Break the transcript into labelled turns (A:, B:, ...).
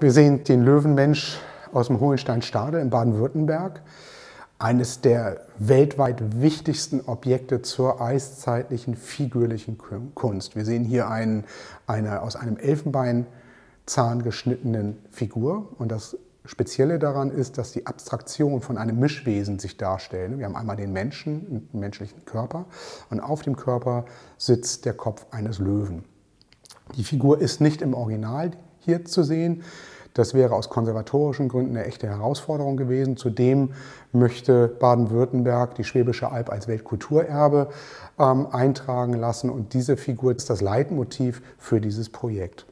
A: Wir sehen den Löwenmensch aus dem Hohenstein-Stadel in Baden-Württemberg. Eines der weltweit wichtigsten Objekte zur eiszeitlichen figürlichen Kunst. Wir sehen hier einen, eine aus einem Elfenbeinzahn geschnittenen Figur. Und das Spezielle daran ist, dass die Abstraktion von einem Mischwesen sich darstellen. Wir haben einmal den Menschen, den menschlichen Körper. Und auf dem Körper sitzt der Kopf eines Löwen. Die Figur ist nicht im Original, hier zu sehen. Das wäre aus konservatorischen Gründen eine echte Herausforderung gewesen. Zudem möchte Baden-Württemberg die Schwäbische Alb als Weltkulturerbe ähm, eintragen lassen und diese Figur ist das Leitmotiv für dieses Projekt.